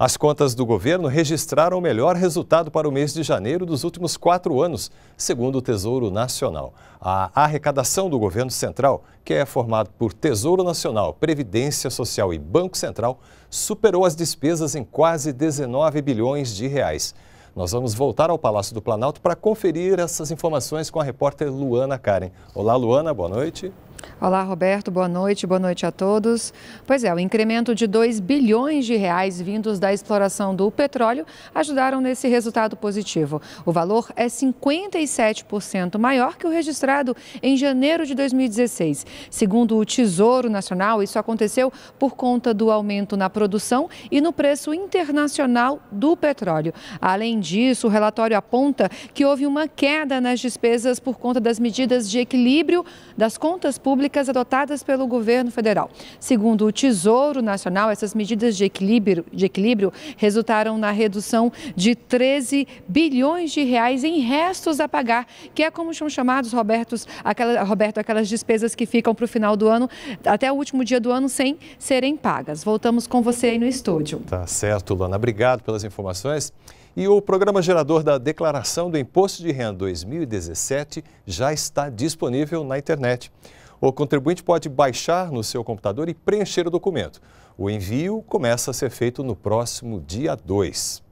As contas do governo registraram o melhor resultado para o mês de janeiro dos últimos quatro anos, segundo o Tesouro Nacional. A arrecadação do governo central, que é formado por Tesouro Nacional, Previdência Social e Banco Central, superou as despesas em quase 19 bilhões de reais. Nós vamos voltar ao Palácio do Planalto para conferir essas informações com a repórter Luana Karen. Olá, Luana, boa noite. Olá, Roberto. Boa noite. Boa noite a todos. Pois é, o incremento de 2 bilhões de reais vindos da exploração do petróleo ajudaram nesse resultado positivo. O valor é 57% maior que o registrado em janeiro de 2016. Segundo o Tesouro Nacional, isso aconteceu por conta do aumento na produção e no preço internacional do petróleo. Além disso, o relatório aponta que houve uma queda nas despesas por conta das medidas de equilíbrio das contas públicas públicas adotadas pelo governo federal. Segundo o Tesouro Nacional, essas medidas de equilíbrio, de equilíbrio resultaram na redução de 13 bilhões de reais em restos a pagar, que é como são chamados, Robertos, aquela, Roberto, aquelas despesas que ficam para o final do ano, até o último dia do ano, sem serem pagas. Voltamos com você aí no estúdio. Tá certo, Lana. Obrigado pelas informações. E o programa gerador da Declaração do Imposto de Renda 2017 já está disponível na internet. O contribuinte pode baixar no seu computador e preencher o documento. O envio começa a ser feito no próximo dia 2.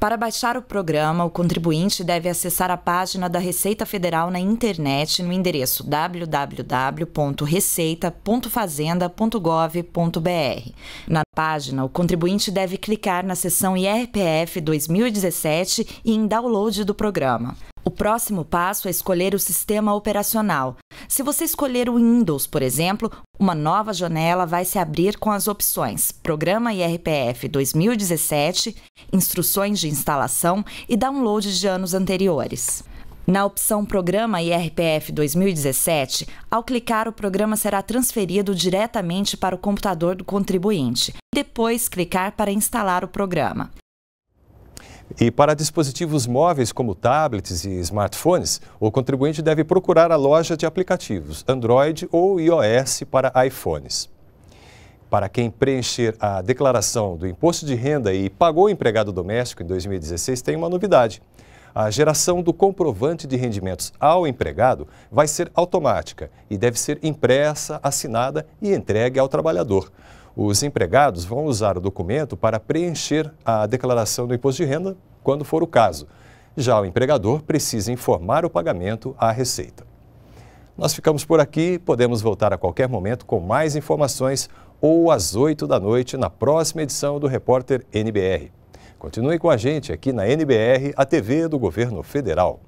Para baixar o programa, o contribuinte deve acessar a página da Receita Federal na internet no endereço www.receita.fazenda.gov.br. Na página, o contribuinte deve clicar na seção IRPF 2017 e em download do programa. O próximo passo é escolher o sistema operacional. Se você escolher o Windows, por exemplo, uma nova janela vai se abrir com as opções Programa IRPF 2017, Instruções de instalação e download de anos anteriores. Na opção Programa IRPF 2017, ao clicar, o programa será transferido diretamente para o computador do contribuinte. Depois, clicar para instalar o programa. E para dispositivos móveis como tablets e smartphones, o contribuinte deve procurar a loja de aplicativos Android ou iOS para iPhones. Para quem preencher a declaração do imposto de renda e pagou empregado doméstico em 2016, tem uma novidade. A geração do comprovante de rendimentos ao empregado vai ser automática e deve ser impressa, assinada e entregue ao trabalhador. Os empregados vão usar o documento para preencher a declaração do imposto de renda, quando for o caso. Já o empregador precisa informar o pagamento à Receita. Nós ficamos por aqui, podemos voltar a qualquer momento com mais informações ou às 8 da noite na próxima edição do Repórter NBR. Continue com a gente aqui na NBR, a TV do Governo Federal.